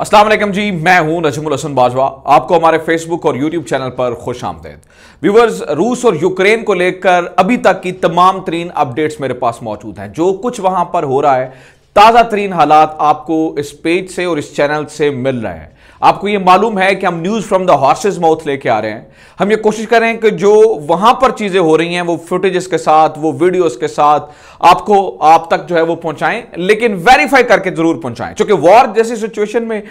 असलम जी मैं हूं नजमुल हसन बाजवा आपको हमारे फेसबुक और यूट्यूब चैनल पर खुश आमदेद व्यूवर्स रूस और यूक्रेन को लेकर अभी तक की तमाम तरीन अपडेट्स मेरे पास मौजूद हैं जो कुछ वहां पर हो रहा है ताज़ा तरीन हालात आपको इस पेज से और इस चैनल से मिल रहे हैं आपको ये मालूम है कि हम news from the horse's mouth लेके आ रहे हैं हम ये कोशिश कर रहे हैं कि जो वहां पर चीजें हो रही हैं वो फुटेजेस के साथ वो वीडियोस के साथ आपको आप तक जो है वो पहुंचाएं लेकिन वेरीफाई करके जरूर पहुंचाएं क्योंकि वॉर जैसी सिचुएशन में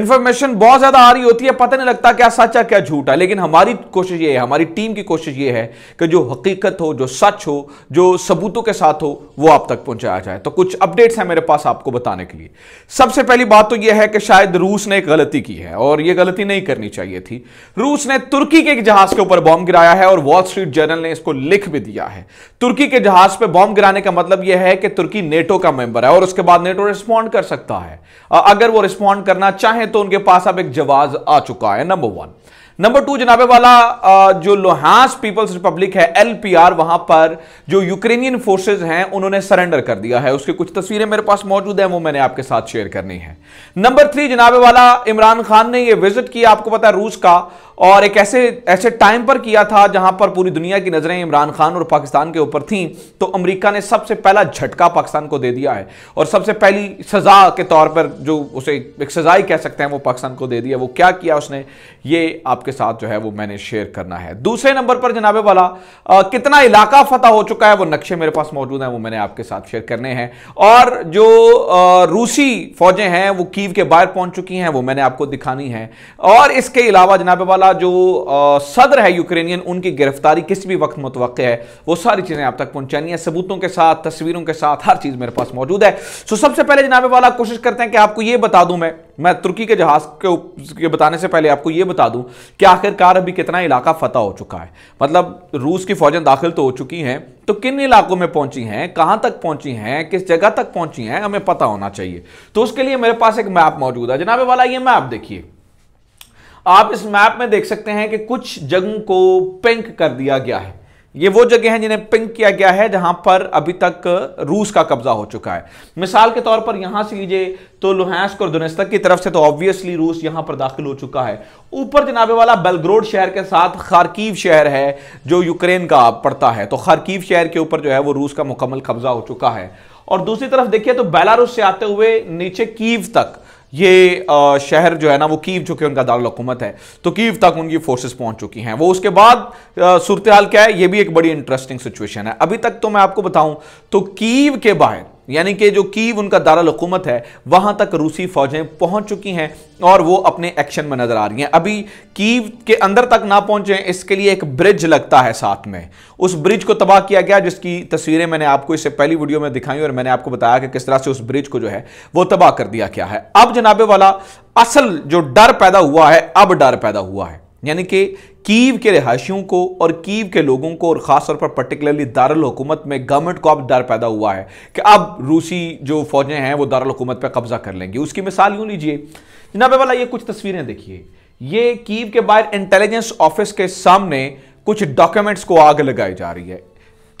इंफॉर्मेशन बहुत ज्यादा आ रही होती है पता नहीं लगता क्या सच है क्या झूठ है लेकिन हमारी कोशिश ये है हमारी टीम की कोशिश ये है कि जो हकीकत हो जो सच हो जो सबूतों के साथ हो वो आप तक पहुंचाया जाए तो कुछ अपडेट्स हैं मेरे पास आपको बताने के लिए सबसे पहली बात तो यह है कि शायद रूस ने एक गलती की की है और यह गलती नहीं करनी चाहिए थी रूस ने तुर्की के एक जहाज के ऊपर बॉम्ब गिराया है और वॉल स्ट्रीट जर्नल ने इसको लिख भी दिया है तुर्की के जहाज पर बॉम्ब गिराने का मतलब यह है कि तुर्की नेटो का मेंबर है और उसके बाद नेटो रिस्पॉन्ड कर सकता है अगर वो रिस्पॉन्ड करना चाहे तो उनके पास अब एक जवाब आ चुका है नंबर वन नंबर टू जनाबे वाला जो लोहास पीपल्स रिपब्लिक है एलपीआर वहां पर जो यूक्रेनियन फोर्सेज हैं उन्होंने सरेंडर कर दिया है उसकी कुछ तस्वीरें मेरे पास मौजूद है वो मैंने आपके साथ शेयर करनी है नंबर थ्री जनाबे वाला इमरान खान ने यह विजिट किया आपको पता है रूस का और एक ऐसे ऐसे टाइम पर किया था जहां पर पूरी दुनिया की नज़रें इमरान खान और पाकिस्तान के ऊपर थीं तो अमेरिका ने सबसे पहला झटका पाकिस्तान को दे दिया है और सबसे पहली सज़ा के तौर पर जो उसे एक सज़ा ही कह सकते हैं वो पाकिस्तान को दे दिया वो क्या किया उसने ये आपके साथ जो है वो मैंने शेयर करना है दूसरे नंबर पर जनाबे वाला आ, कितना इलाका फतह हो चुका है वो नक्शे मेरे पास मौजूद हैं वो मैंने आपके साथ शेयर करने हैं और जो रूसी फौजें हैं वो कीव के बाहर पहुंच चुकी हैं वो मैंने आपको दिखानी है और इसके अलावा जनाबे वाला वाला जो आ, सदर है यूक्रेनियन उनकी गिरफ्तारी किसी भी वक्त मुतव है वो सारी चीज़ें आप तक पहुंचानी है सबूतों के साथ तस्वीरों के साथ हर चीज़ मेरे पास मौजूद है सो सबसे पहले जनाबे वाला कोशिश करते हैं कि आपको ये बता दूं मैं मैं तुर्की के जहाज के, के बताने से पहले आपको यह बता दूं कि आखिरकार अभी कितना इलाका फतह हो चुका है मतलब रूस की फौजें दाखिल तो हो चुकी हैं तो किन इलाकों में पहुंची हैं कहां तक पहुंची हैं किस जगह तक पहुंची हैं हमें पता होना चाहिए तो उसके लिए मेरे पास एक मैप मौजूद है जनाबे वाला ये मैप देखिए आप इस मैप में देख सकते हैं कि कुछ जगह को पिंक कर दिया गया है ये वो जगह हैं जिन्हें पिंक किया गया है जहां पर अभी तक रूस का कब्जा हो चुका है मिसाल के तौर पर यहां से लीजिए तो लुहैंस्क और दुनिस्तक की तरफ से तो ऑब्वियसली रूस यहां पर दाखिल हो चुका है ऊपर जनाबे वाला बेलग्रोड शहर के साथ खारकीव शहर है जो यूक्रेन का पड़ता है तो खारकीव शहर के ऊपर जो है वो रूस का मुकम्मल कब्जा हो चुका है और दूसरी तरफ देखिए तो बेलारूस से आते हुए नीचे कीव तक ये शहर जो है ना वो कीव जो कि उनका दारकूमत है तो कीव तक उनकी फोर्सेस पहुंच चुकी हैं वो उसके बाद सूरत हाल क्या है ये भी एक बड़ी इंटरेस्टिंग सिचुएशन है अभी तक तो मैं आपको बताऊं तो कीव के बाहर यानी कि जो कीव उनका दारुल हुकूमत है वहां तक रूसी फौजें पहुंच चुकी हैं और वो अपने एक्शन में नज़र आ रही हैं अभी कीव के अंदर तक ना पहुंचे इसके लिए एक ब्रिज लगता है साथ में उस ब्रिज को तबाह किया गया जिसकी तस्वीरें मैंने आपको इससे पहली वीडियो में दिखाई और मैंने आपको बताया कि किस तरह से उस ब्रिज को जो है वो तबाह कर दिया गया है अब जनाबे वाला असल जो डर पैदा हुआ है अब डर पैदा हुआ है यानी कि कीव के रहायशियों को और कीव के लोगों को और ख़ास तौर पर पर्टिकुलरली दारुल हुकूमत में गवर्नमेंट को अब डर पैदा हुआ है कि अब रूसी जो फौजें हैं वो दारुल हुकूमत पर कब्जा कर लेंगी उसकी मिसाल यूँ लीजिए जनाब वाला ये कुछ तस्वीरें देखिए ये कीव के बाहर इंटेलिजेंस ऑफिस के सामने कुछ डॉक्यूमेंट्स को आग लगाई जा रही है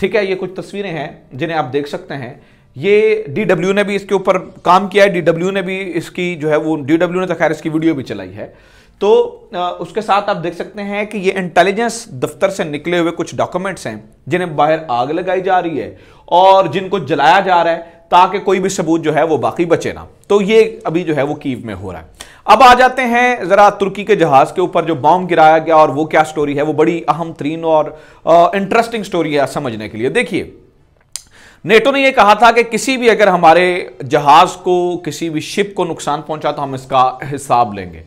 ठीक है ये कुछ तस्वीरें हैं जिन्हें आप देख सकते हैं ये डब्ल्यू ने भी इसके ऊपर काम किया है डब्ल्यू ने भी इसकी जो है वो डब्ल्यू ने तो खैर इसकी वीडियो भी चलाई है तो उसके साथ आप देख सकते हैं कि ये इंटेलिजेंस दफ्तर से निकले हुए कुछ डॉक्यूमेंट्स हैं जिन्हें बाहर आग लगाई जा रही है और जिनको जलाया जा रहा है ताकि कोई भी सबूत जो है वो बाकी बचे ना तो ये अभी जो है वो कीव में हो रहा है अब आ जाते हैं ज़रा तुर्की के जहाज़ के ऊपर जो बॉम्ब गिराया गया और वो क्या स्टोरी है वो बड़ी अहम तरीन और इंटरेस्टिंग स्टोरी है समझने के लिए देखिए नेटो ने यह कहा था कि किसी भी अगर हमारे जहाज को किसी भी शिप को नुकसान पहुंचा तो हम इसका हिसाब लेंगे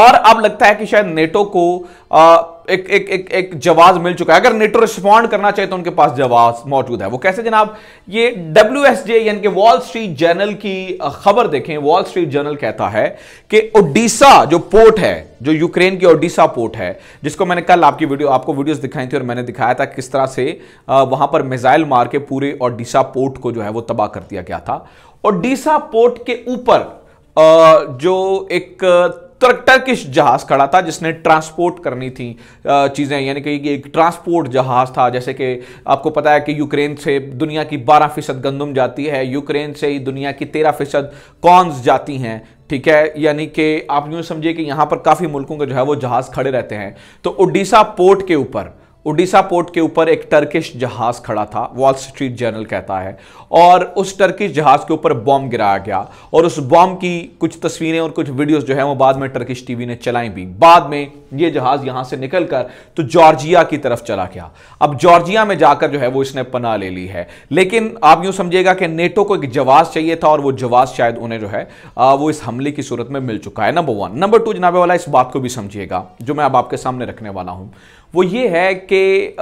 और अब लगता है कि शायद नेटो को एक एक एक एक जवाब मिल चुका है अगर नेटो रिस्पॉन्ड करना चाहिए तो उनके पास जवाब मौजूद है वो कैसे जनाब ये डब्ल्यू एस जे यानी कि वॉल स्ट्रीट जर्नल की खबर देखें वॉल स्ट्रीट जर्नल कहता है कि ओडिशा जो पोर्ट है जो यूक्रेन की ओडिशा पोर्ट है जिसको मैंने कल आपकी वीडियो आपको वीडियोस दिखाई थी और मैंने दिखाया था किस तरह से वहां पर मिसाइल मार के पूरे ओडिशा पोर्ट को जो है वो तबाह कर दिया गया था ओडिशा पोर्ट के ऊपर जो एक ट्रैक्टर किस जहाज खड़ा था जिसने ट्रांसपोर्ट करनी थी चीज़ें यानी कि एक ट्रांसपोर्ट जहाज था जैसे कि आपको पता है कि यूक्रेन से दुनिया की 12 फीसद गंदम जाती है यूक्रेन से ही दुनिया की 13 फीसद कॉन्स जाती हैं ठीक है यानी कि आप यूँ समझिए कि यहाँ पर काफ़ी मुल्कों के जो है वो जहाज़ खड़े रहते हैं तो उड़ीसा पोर्ट के ऊपर उड़ीसा पोर्ट के ऊपर एक टर्किश जहाज खड़ा था वॉल स्ट्रीट जर्नल कहता है और उस टर्किश जहाज के ऊपर बॉम्ब गिराया गया और उस बॉम्ब की कुछ तस्वीरें और कुछ वीडियोस जो है वो बाद में टर्किश टीवी ने चलाई भी बाद में ये जहाज यहां से निकलकर तो जॉर्जिया की तरफ चला गया अब जॉर्जिया में जाकर जो है वो इसने पना ले ली है लेकिन आप यूं समझिएगा कि नेटो को एक जवाज चाहिए था और वो जवाज शायद उन्हें जो है वो इस हमले की सूरत में मिल चुका है नंबर वन नंबर टू जनाबे वाला इस बात को भी समझिएगा जो मैं अब आपके सामने रखने वाला हूं वो ये है कि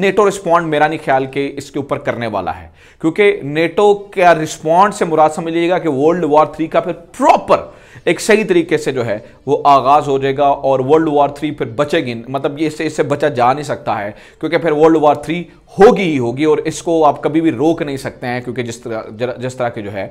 नेटो रिस्पॉन्ड मेरा नहीं ख्याल कि इसके ऊपर करने वाला है क्योंकि नेटो का रिस्पॉन्ड से मुराद समझ लीजिएगा कि वर्ल्ड वॉर थ्री का फिर प्रॉपर एक सही तरीके से जो है वो आगाज़ हो जाएगा और वर्ल्ड वॉर थ्री फिर बचेगी मतलब ये इससे इससे बचा जा नहीं सकता है क्योंकि फिर वर्ल्ड वॉर थ्री होगी ही होगी और इसको आप कभी भी रोक नहीं सकते हैं क्योंकि जिस तरह जिस तरह की जो है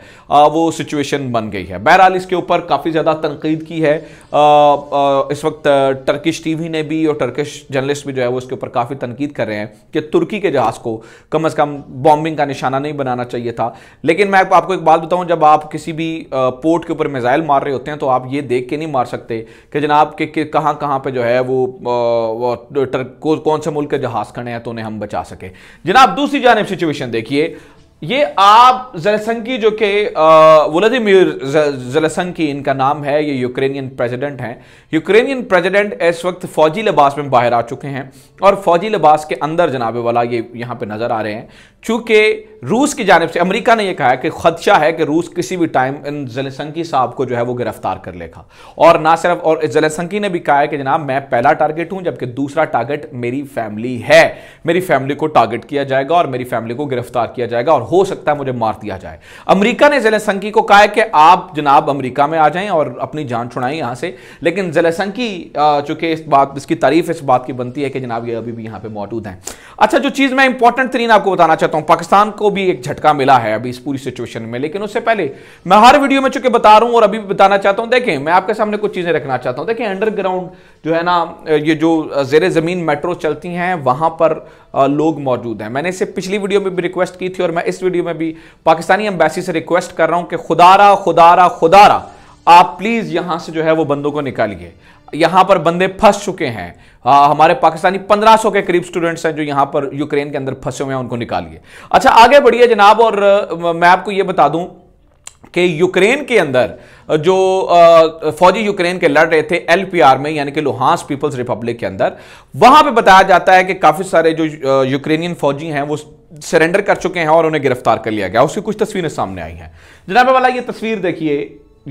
वो सिचुएशन बन गई है बहरहाल इसके ऊपर काफ़ी ज़्यादा तनकीद की है आ, आ, इस वक्त टर्किश टीवी ने भी और टर्किश जर्नलिस्ट भी जो है वो इसके ऊपर काफ़ी तनकीद कर रहे हैं कि तुर्की के जहाज़ को कम अज़ कम बॉम्बिंग का निशाना नहीं बनाना चाहिए था लेकिन मैं आपको एक बात बताऊँ जब आप किसी भी पोर्ट के ऊपर मिज़ाइल मार रहे होते हैं तो आप ये देख के नहीं मार सकते कि जनाब के कहाँ कहाँ पर जो है वो कौन से मुल्क के जहाज़ खड़े हैं तो उन्हें हम बचा सकें सके जनाब दूसरी जानब सिचुएशन देखिए ये आप जलसंकी जो कि वलदिमिर जलसंकी इनका नाम है ये यूक्रेनियन प्रेसिडेंट हैं यूक्रेनियन प्रेसिडेंट इस वक्त फौजी लिबास में बाहर आ चुके हैं और फौजी लिबास के अंदर जनाबे वाला ये यहाँ पे नज़र आ रहे हैं चूंकि रूस की जानब से अमेरिका ने यह कहा है कि खदशा है कि रूस किसी भी टाइम इन जलसंकी साहब को जो है वो गिरफ्तार कर लेगा और ना सिर्फ और जलसंकी ने भी कहा है कि जनाब मैं पहला टारगेट हूं जबकि दूसरा टारगेट मेरी फैमिली है मेरी फैमिली को टारगेट किया जाएगा और मेरी फैमिली को गिरफ्तार किया जाएगा और हो सकता है मुझे मार दिया जाए अमरीका ने जलसंकी को कहा है कि आप जनाब अमरीका में आ जाए और अपनी जान छुड़ाएं यहां से लेकिन जलसंकी चूंकि इस बात इसकी तारीफ इस बात की बनती है कि जनाब ये अभी भी यहाँ पर मौजूद है अच्छा जो चीज़ मैं इंपॉर्टेंट तरीन आपको बताना चाहता करता हूं पाकिस्तान को भी एक झटका मिला है अभी इस पूरी सिचुएशन में लेकिन उससे पहले मैं हर वीडियो में चुके बता रहा हूं और अभी भी बताना चाहता हूं देखें मैं आपके सामने कुछ चीजें रखना चाहता हूं देखें अंडरग्राउंड जो है ना ये जो जेर जमीन मेट्रो चलती हैं वहां पर लोग मौजूद हैं मैंने इसे पिछली वीडियो में भी रिक्वेस्ट की थी और मैं इस वीडियो में भी पाकिस्तानी एम्बेसी से रिक्वेस्ट कर रहा हूं कि खुदारा खुदारा खुदारा आप प्लीज यहां से जो है वो बंदों को निकालिए यहां पर बंदे फंस चुके हैं आ, हमारे पाकिस्तानी 1500 के करीब स्टूडेंट्स हैं जो यहां पर यूक्रेन के अंदर फंसे हुए हैं उनको निकालिए अच्छा आगे बढ़िए जनाब और मैं आपको यह बता दूं कि यूक्रेन के अंदर जो फौजी यूक्रेन के लड़ रहे थे एलपीआर में यानी कि लोहांस पीपल्स रिपब्लिक के अंदर वहां पे बताया जाता है कि काफी सारे जो यूक्रेनियन फौजी हैं वो सरेंडर कर चुके हैं और उन्हें गिरफ्तार कर लिया गया उसकी कुछ तस्वीरें सामने आई हैं जनाब वाला ये तस्वीर देखिए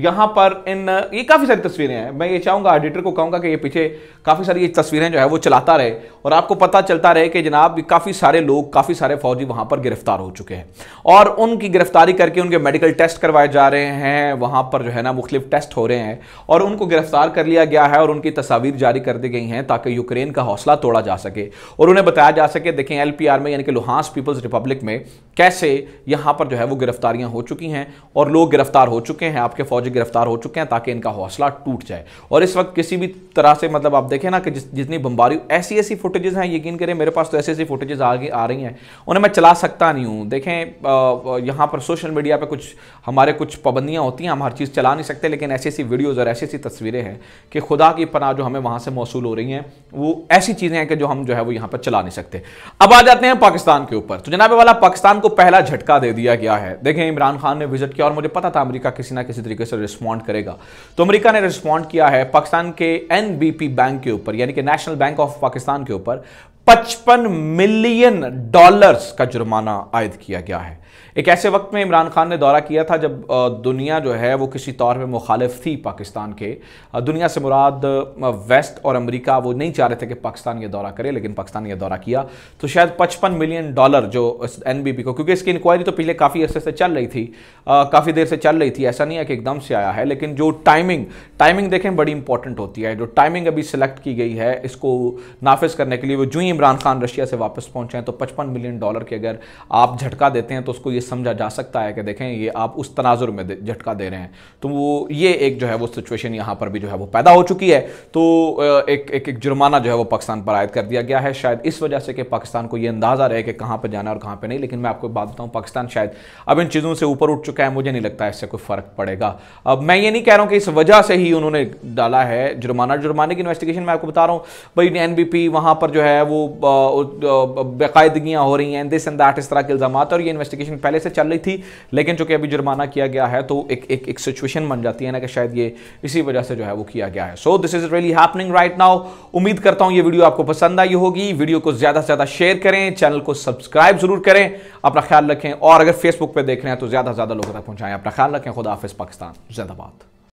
यहाँ पर इन ये काफ़ी सारी तस्वीरें हैं मैं ये चाहूंगा एडिटर को कहूंगा कि ये पीछे काफ़ी सारी ये तस्वीरें जो है वो चलाता रहे और आपको पता चलता रहे कि जनाब काफ़ी सारे लोग काफ़ी सारे फौजी वहां पर गिरफ्तार हो चुके हैं और उनकी गिरफ्तारी करके उनके मेडिकल टेस्ट करवाए जा रहे हैं वहां पर जो है ना मुख्तलिफ टेस्ट हो रहे हैं और उनको गिरफ्तार कर लिया गया है और उनकी तस्वीर जारी कर दी गई हैं ताकि यूक्रेन का हौसला तोड़ा जा सके और उन्हें बताया जा सके देखें एल में यानी कि लुहांस पीपल्स रिपब्लिक में कैसे यहां पर जो है वो गिरफ्तारियां हो चुकी हैं और लोग गिरफ्तार हो चुके हैं आपके फौजी साजिद गिरफ्तार हो चुके हैं ताकि इनका हौसला टूट जाए और इस वक्त किसी भी तरह से मतलब आप देखें ना कि जिस जितनी बम्बारी ऐसी ऐसी फुटेजेस हैं यकीन करें मेरे पास तो ऐसी ऐसी फुटेजेस आ गई आ रही हैं उन्हें मैं चला सकता नहीं हूँ देखें यहाँ पर सोशल मीडिया पर कुछ हमारे कुछ पाबंदियाँ होती हैं हम हर चीज़ चला नहीं सकते लेकिन ऐसी ऐसी वीडियोज़ और ऐसी ऐसी तस्वीरें हैं कि खुदा की पना जो हमें वहाँ से मौसू हो रही हैं वो ऐसी चीज़ें हैं कि जो हम जो है वो यहाँ पर चला नहीं सकते अब आ जाते हैं पाकिस्तान के ऊपर तो जनाबे वाला पाकिस्तान को पहला झटका दे दिया गया है देखें इमरान खान ने विजिट किया और मुझे पता था अमेरिका किसी ना किसी तरीके से रिस्पॉन्ड करेगा तो अमेरिका ने रिस्पॉन्ड किया है पाकिस्तान के एनबीपी बैंक के ऊपर यानी कि नेशनल बैंक ऑफ पाकिस्तान के ऊपर 55 मिलियन डॉलर्स का जुर्माना आयद किया गया है एक ऐसे वक्त में इमरान खान ने दौरा किया था जब दुनिया जो है वो किसी तौर पे मुखालिफ थी पाकिस्तान के दुनिया से मुराद वेस्ट और अमेरिका वो नहीं चाह रहे थे कि पाकिस्तान ये दौरा करे लेकिन पाकिस्तान ये दौरा किया तो शायद पचपन मिलियन डॉलर जो एन को क्योंकि इसकी इंक्वायरी तो पिछले काफ़ी अर्से से चल रही थी काफ़ी देर से चल रही थी ऐसा नहीं है कि एकदम से आया है लेकिन जो टाइमिंग टाइमिंग देखें बड़ी इंपॉर्टेंट होती है जो टाइमिंग अभी सिलेक्ट की गई है इसको नाफिज करने के लिए वो जू ही इमरान खान रशिया से वापस पहुंचे हैं तो पचपन मिलियन डॉलर के अगर आप झटका देते हैं तो उसको ये समझा जा सकता है कि देखें ये आप उस तनाजुर में झटका दे रहे हैं तो वो ये एक जो है वो सिचुएशन यहाँ पर भी जो है वो पैदा हो चुकी है तो एक एक, एक जुर्माना जो है वो पाकिस्तान पर आयद कर दिया गया है शायद इस वजह से कि पाकिस्तान को ये अंदाज़ा रहे कि कहाँ पर जाना और कहाँ पर नहीं लेकिन मैं आपको बात बताऊँ पाकिस्तान शायद अब इन चीज़ों से ऊपर उठ चुका है मुझे नहीं लगता इससे कोई फ़र्क पड़ेगा अब मैं ये नहीं कह रहा हूँ कि इस वजह से ही उन्होंने डाला है जुर्माना जुर्माने की इन्वेस्टिगेशन मैं आपको बता रहा हूँ भाई एन बी पी वहाँ पर जो है वो बेकायदगियाँ हो रही हैं दिस एंड दैट इस तरह के इल्ज़ाम और ये इन्वेस्टिगेशन पहले पहले से चल रही थी लेकिन चूंकि अभी जुर्माना किया गया है तो एक एक एक सिचुएशन बन जाती है ना कि शायद ये इसी वजह से जो है वो किया गया है so this is really happening right now उम्मीद करता हूं ये वीडियो आपको पसंद आई होगी वीडियो को ज़्यादा से ज़्यादा शेयर करें चैनल को सब्सक्राइब जरूर करें अपना ख्याल रखें और अगर फेसबुक पर देख रहे हैं तो ज़्यादा से ज़्यादा लोगों तक पहुंचाएं अपना ख्याल रखें खुदा पाकिस्तान जिंदाबाद